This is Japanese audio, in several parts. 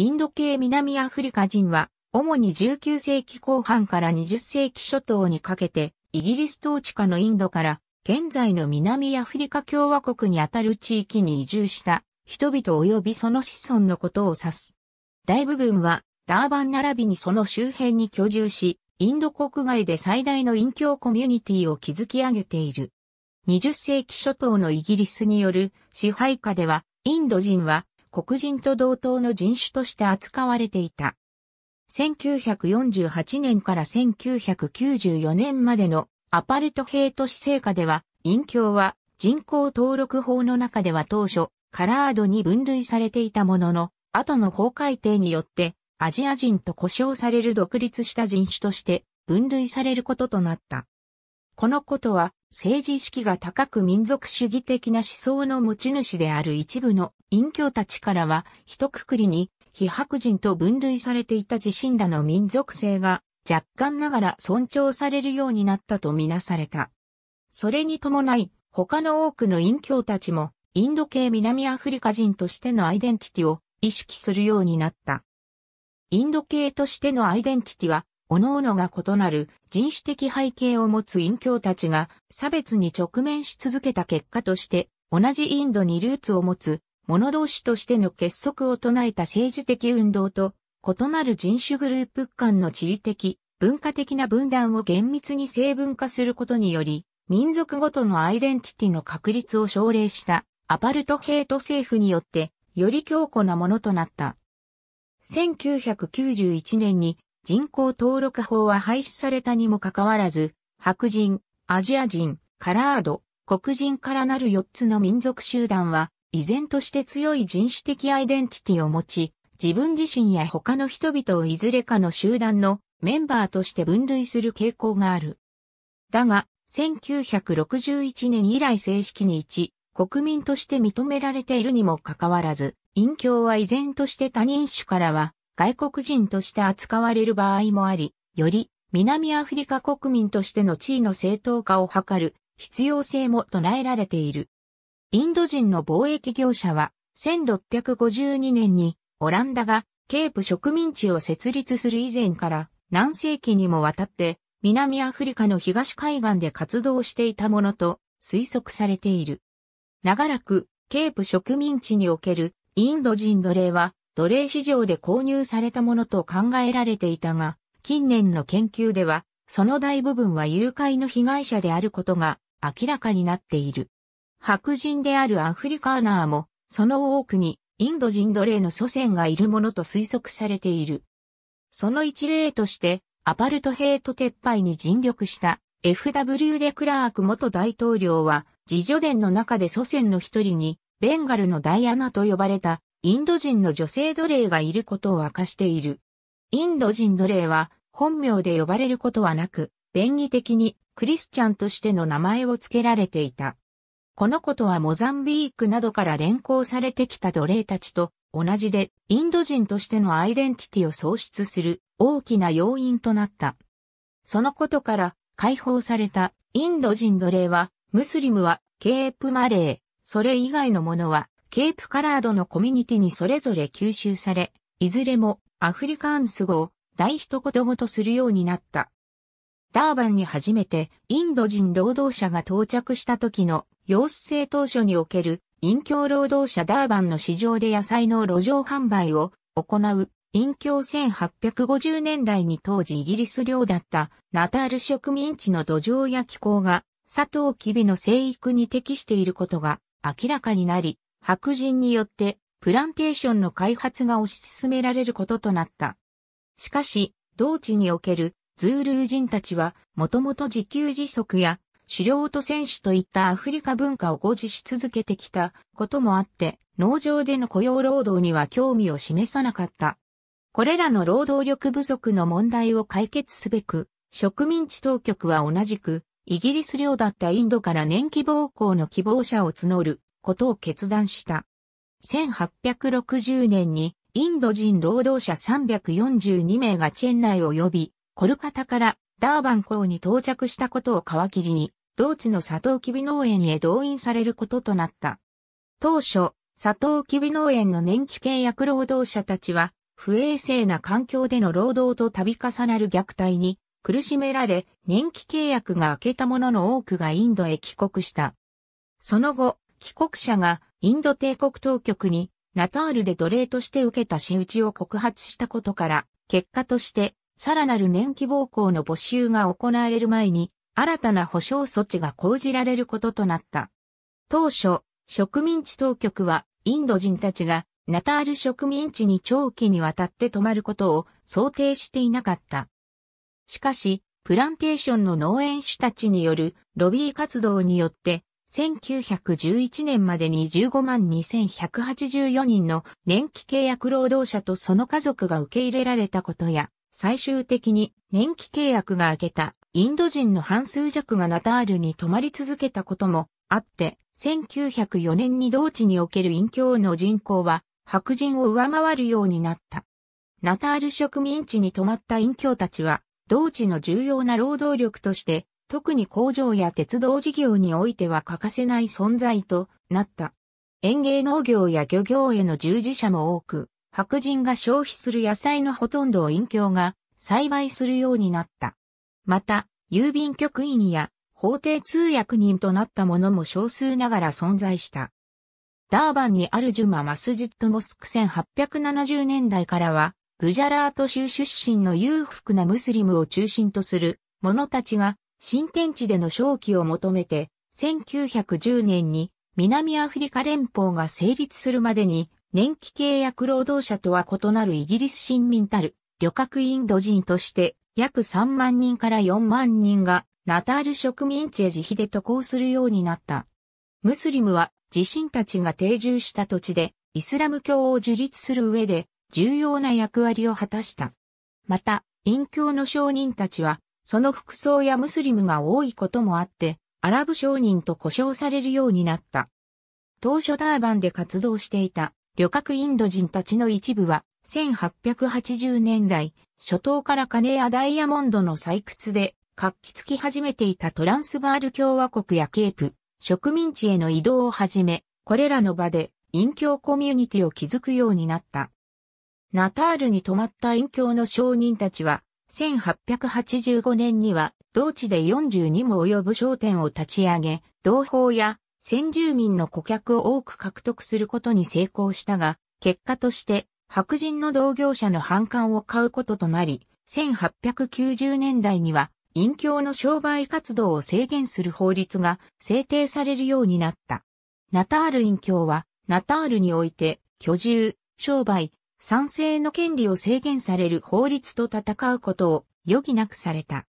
インド系南アフリカ人は、主に19世紀後半から20世紀初頭にかけて、イギリス統治下のインドから、現在の南アフリカ共和国にあたる地域に移住した人々及びその子孫のことを指す。大部分はダーバン並びにその周辺に居住し、インド国外で最大の隠居コミュニティを築き上げている。20世紀初頭のイギリスによる支配下では、インド人は黒人と同等の人種として扱われていた。1948年から1994年までのアパルトヘイト施政下では、隠教は人口登録法の中では当初、カラードに分類されていたものの、後の法改定によって、アジア人と呼称される独立した人種として分類されることとなった。このことは政治意識が高く民族主義的な思想の持ち主である一部の隠居たちからは一括りに非白人と分類されていた自身らの民族性が若干ながら尊重されるようになったとみなされた。それに伴い、他の多くの隠居たちも、インド系南アフリカ人としてのアイデンティティを意識するようになった。インド系としてのアイデンティティは、各々が異なる人種的背景を持つ陰教たちが差別に直面し続けた結果として、同じインドにルーツを持つ者同士としての結束を唱えた政治的運動と、異なる人種グループ間の地理的、文化的な分断を厳密に成分化することにより、民族ごとのアイデンティティの確立を奨励したアパルトヘイト政府によって、より強固なものとなった。1991年に人口登録法は廃止されたにもかかわらず、白人、アジア人、カラード、黒人からなる4つの民族集団は、依然として強い人種的アイデンティティを持ち、自分自身や他の人々をいずれかの集団のメンバーとして分類する傾向がある。だが、1961年以来正式に一、国民として認められているにもかかわらず、隠教は依然として他人種からは外国人として扱われる場合もあり、より南アフリカ国民としての地位の正当化を図る必要性も唱えられている。インド人の貿易業者は1652年にオランダがケープ植民地を設立する以前から何世紀にもわたって南アフリカの東海岸で活動していたものと推測されている。長らくケープ植民地におけるインド人奴隷は奴隷市場で購入されたものと考えられていたが、近年の研究では、その大部分は誘拐の被害者であることが明らかになっている。白人であるアフリカーナーも、その多くにインド人奴隷の祖先がいるものと推測されている。その一例として、アパルトヘイト撤廃に尽力した FW デクラーク元大統領は、自助伝の中で祖先の一人に、ベンガルのダイアナと呼ばれたインド人の女性奴隷がいることを明かしている。インド人奴隷は本名で呼ばれることはなく、便宜的にクリスチャンとしての名前を付けられていた。このことはモザンビークなどから連行されてきた奴隷たちと同じでインド人としてのアイデンティティを喪失する大きな要因となった。そのことから解放されたインド人奴隷はムスリムはケープマレー、それ以外のものはケープカラードのコミュニティにそれぞれ吸収され、いずれもアフリカンス語を大一言ごとするようになった。ダーバンに初めてインド人労働者が到着した時の様子製当初における隠居労働者ダーバンの市場で野菜の路上販売を行う隠居1850年代に当時イギリス領だったナタール植民地の土壌や気候が砂糖キビの生育に適していることが明らかになり、白人によってプランテーションの開発が推し進められることとなった。しかし、同地におけるズールー人たちは、もともと自給自足や、狩猟と選手といったアフリカ文化を誤示し続けてきたこともあって、農場での雇用労働には興味を示さなかった。これらの労働力不足の問題を解決すべく、植民地当局は同じく、イギリス領だったインドから年季暴行の希望者を募ることを決断した。1860年にインド人労働者342名がチェン内を呼び、コルカタからダーバン港に到着したことを皮切りに、同地のサトウキビ農園へ動員されることとなった。当初、サトウキビ農園の年季契約労働者たちは、不衛生な環境での労働と度重なる虐待に苦しめられ、年季契約が明けた者の多くがインドへ帰国した。その後、帰国者がインド帝国当局にナタールで奴隷として受けた仕打ちを告発したことから、結果としてさらなる年期暴行の募集が行われる前に、新たな保障措置が講じられることとなった。当初、植民地当局はインド人たちがナタール植民地に長期にわたって泊まることを想定していなかった。しかし、プランテーションの農園主たちによるロビー活動によって1911年までに15万2184人の年期契約労働者とその家族が受け入れられたことや、最終的に年期契約が明けたインド人の半数弱がナタールに泊まり続けたこともあって、1904年に同地における隠教の人口は白人を上回るようになった。ナタール植民地に泊まった隠教たちは、同地の重要な労働力として特に工場や鉄道事業においては欠かせない存在となった。園芸農業や漁業への従事者も多く、白人が消費する野菜のほとんどを隠居が栽培するようになった。また、郵便局員や法廷通訳人となった者も少数ながら存在した。ダーバンにあるジュマ・マスジット・モスク1870年代からは、グジャラート州出身の裕福なムスリムを中心とする者たちが新天地での勝機を求めて、1910年に南アフリカ連邦が成立するまでに、年期契約労働者とは異なるイギリス新民たる旅客インド人として約3万人から4万人がナタール植民地へ自費で渡航するようになった。ムスリムは自身たちが定住した土地でイスラム教を樹立する上で重要な役割を果たした。また、陰教の商人たちはその服装やムスリムが多いこともあって、アラブ商人と呼称されるようになった。当初ダーバンで活動していた旅客インド人たちの一部は、1880年代、初頭から金やダイヤモンドの採掘で活気つき始めていたトランスバール共和国やケープ、植民地への移動をはじめ、これらの場で隠教コミュニティを築くようになった。ナタールに泊まった隠教の商人たちは、1885年には、同地で42も及ぶ商店を立ち上げ、同胞や先住民の顧客を多く獲得することに成功したが、結果として白人の同業者の反感を買うこととなり、1890年代には、隠教の商売活動を制限する法律が制定されるようになった。ナタール隠教は、ナタールにおいて、居住、商売、賛成の権利を制限される法律と戦うことを余儀なくされた。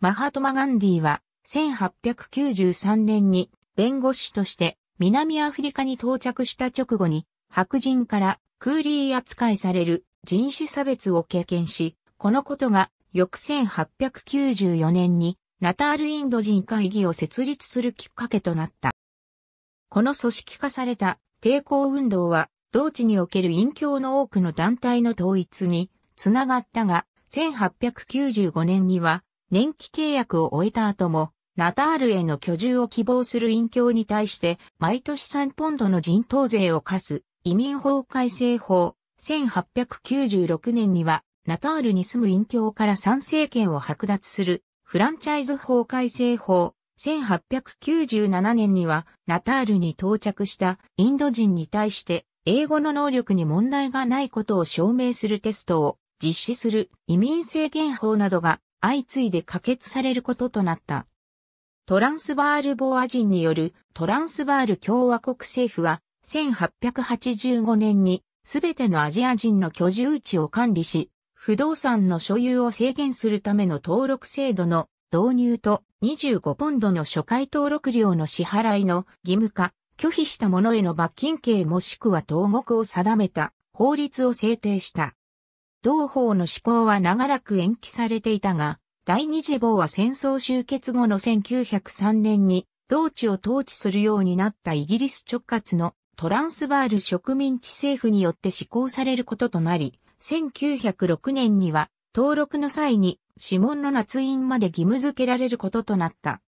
マハトマ・ガンディは1893年に弁護士として南アフリカに到着した直後に白人からクーリー扱いされる人種差別を経験し、このことが翌1894年にナタールインド人会議を設立するきっかけとなった。この組織化された抵抗運動は同地における隠教の多くの団体の統一につながったが、1895年には年期契約を終えた後も、ナタールへの居住を希望する隠教に対して、毎年3ポンドの人頭税を課す移民法改正法、1896年には、ナタールに住む隠教から参政権を剥奪するフランチャイズ法改正法、1897年には、ナタールに到着したインド人に対して、英語の能力に問題がないことを証明するテストを実施する移民制限法などが相次いで可決されることとなった。トランスバールボア人によるトランスバール共和国政府は1885年にすべてのアジア人の居住地を管理し、不動産の所有を制限するための登録制度の導入と25ポンドの初回登録料の支払いの義務化、拒否した者への罰金刑もしくは投獄を定めた法律を制定した。同法の施行は長らく延期されていたが、第二次法は戦争終結後の1903年に、同地を統治するようになったイギリス直轄のトランスバール植民地政府によって施行されることとなり、1906年には登録の際に指紋の捺印まで義務付けられることとなった。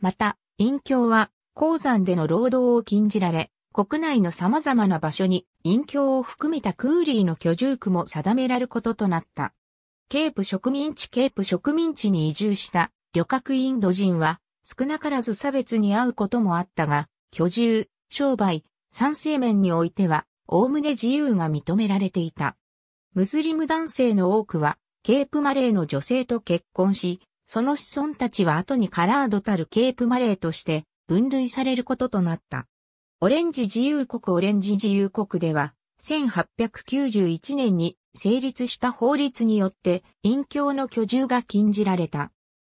また、隠居は鉱山での労働を禁じられ、国内の様々な場所に隠居を含めたクーリーの居住区も定められることとなった。ケープ植民地ケープ植民地に移住した旅客インド人は少なからず差別に遭うこともあったが、居住、商売、賛成面においては、おおむね自由が認められていた。ムスリム男性の多くは、ケープマレーの女性と結婚し、その子孫たちは後にカラードたるケープマレーとして分類されることとなった。オレンジ自由国オレンジ自由国では、1891年に成立した法律によって、隠教の居住が禁じられた。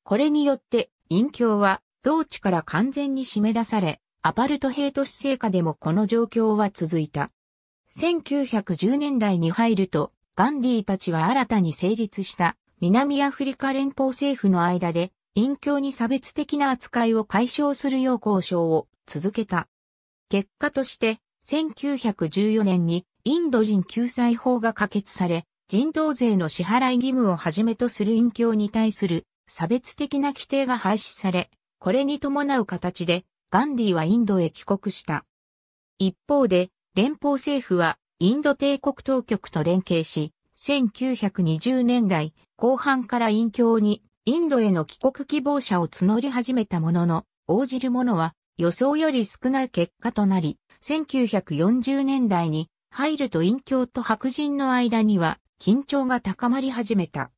これによって、隠教は、同地から完全に締め出され、アパルトヘイト施生下でもこの状況は続いた。1910年代に入ると、ガンディーたちは新たに成立した南アフリカ連邦政府の間で隠居に差別的な扱いを解消するよう交渉を続けた。結果として、1914年にインド人救済法が可決され、人道税の支払い義務をはじめとする隠居に対する差別的な規定が廃止され、これに伴う形でガンディはインドへ帰国した。一方で、連邦政府はインド帝国当局と連携し、1920年代後半から隠居にインドへの帰国希望者を募り始めたものの、応じる者は予想より少ない結果となり、1940年代に入ると隠教と白人の間には緊張が高まり始めた。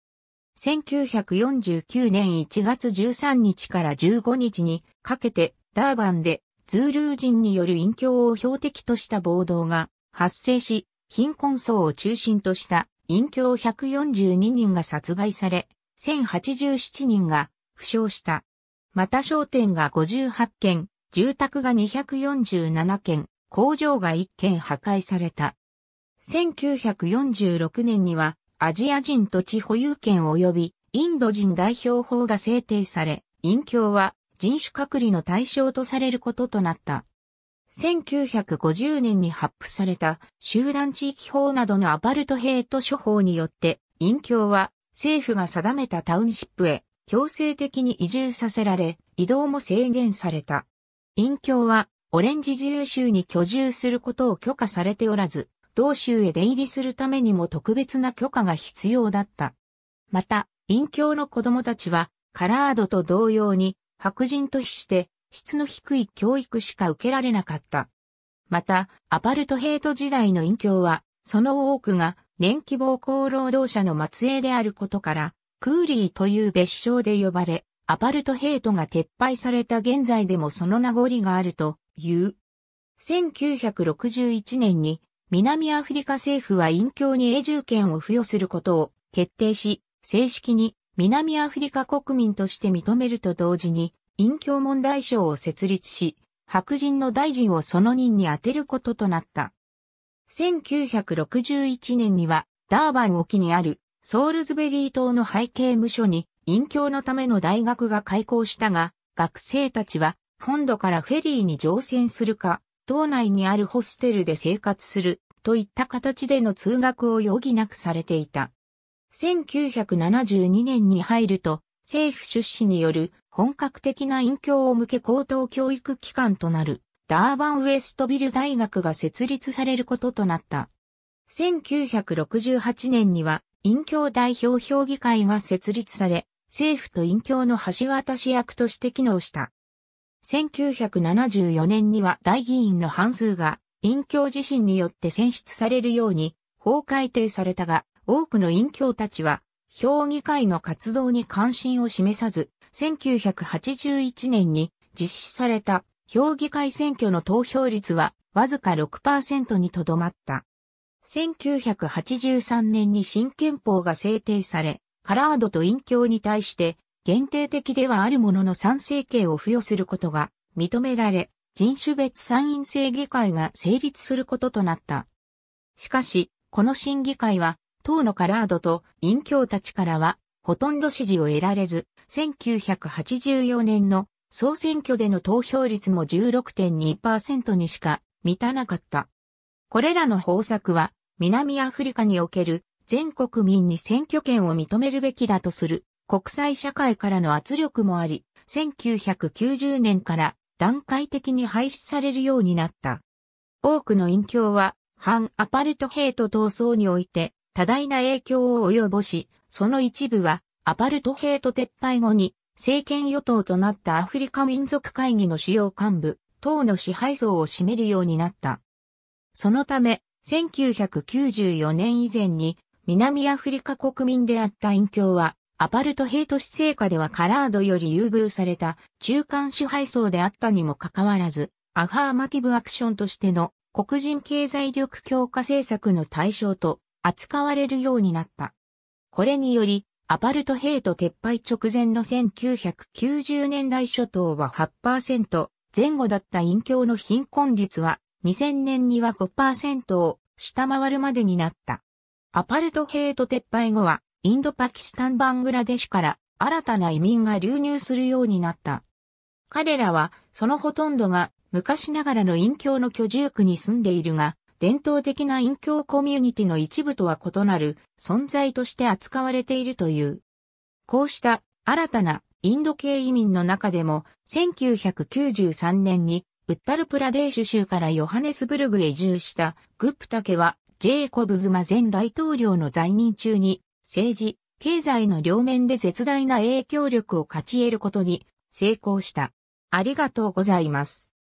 1949年1月13日から15日にかけてダーバンでズールー人による隠教を標的とした暴動が発生し、貧困層を中心とした隠教142人が殺害され、1087人が負傷した。また商店が58件、住宅が247件、工場が1件破壊された。1946年にはアジア人土地保有権及びインド人代表法が制定され、隠居は人種隔離の対象とされることとなった。1950年に発布された集団地域法などのアパルトヘイト処方によって、隠居は政府が定めたタウンシップへ強制的に移住させられ、移動も制限された。隠居は、オレンジ自由州に居住することを許可されておらず、同州へ出入りするためにも特別な許可が必要だった。また、隠居の子供たちは、カラードと同様に、白人と比して、質の低い教育しか受けられなかった。また、アパルトヘイト時代の隠居は、その多くが年季暴行労働者の末裔であることから、クーリーという別称で呼ばれ、アパルトヘイトが撤廃された現在でもその名残があるという。1961年に南アフリカ政府は隠居に永住権を付与することを決定し、正式に南アフリカ国民として認めると同時に、隠居問題省を設立し、白人の大臣をその任に充てることとなった。1961年には、ダーバン沖にあるソールズベリー島の背景無所に、隠居のための大学が開校したが、学生たちは、本土からフェリーに乗船するか、島内にあるホステルで生活する、といった形での通学を余儀なくされていた。1972年に入ると、政府出資による本格的な隠居を向け高等教育機関となる。ダーバン・ウェストビル大学が設立されることとなった。1968年には、陰教代表評議会が設立され、政府と陰教の橋渡し役として機能した。1974年には大議員の半数が、陰教自身によって選出されるように、法改定されたが、多くの陰教たちは、評議会の活動に関心を示さず、1981年に実施された評議会選挙の投票率はわずか6%にとどまった。1983年に新憲法が制定され、カラードと隠教に対して限定的ではあるものの賛成権を付与することが認められ、人種別参院制議会が成立することとなった。しかし、この審議会は、党のカラードと隠教たちからは、ほとんど支持を得られず、1984年の総選挙での投票率も16.2%にしか満たなかった。これらの方策は南アフリカにおける全国民に選挙権を認めるべきだとする国際社会からの圧力もあり、1990年から段階的に廃止されるようになった。多くの隠居は反アパルトヘイト闘争において多大な影響を及ぼし、その一部はアパルトヘイト撤廃後に政権与党となったアフリカ民族会議の主要幹部、党の支配層を占めるようになった。そのため、1994年以前に、南アフリカ国民であった陰教は、アパルトヘイト施政下ではカラードより優遇された中間支配層であったにもかかわらず、アファーマティブアクションとしての黒人経済力強化政策の対象と扱われるようになった。これにより、アパルトヘイト撤廃直前の1990年代初頭は8%前後だった隠居の貧困率は2000年には5%を下回るまでになった。アパルトヘイト撤廃後はインドパキスタンバングラデシュから新たな移民が流入するようになった。彼らはそのほとんどが昔ながらの隠居の居住区に住んでいるが、伝統的な隠居コミュニティの一部とは異なる存在として扱われているという。こうした新たなインド系移民の中でも1993年にウッタルプラデーシュ州からヨハネスブルグへ移住したグップタケはジェイコブズマ前大統領の在任中に政治、経済の両面で絶大な影響力を勝ち得ることに成功した。ありがとうございます。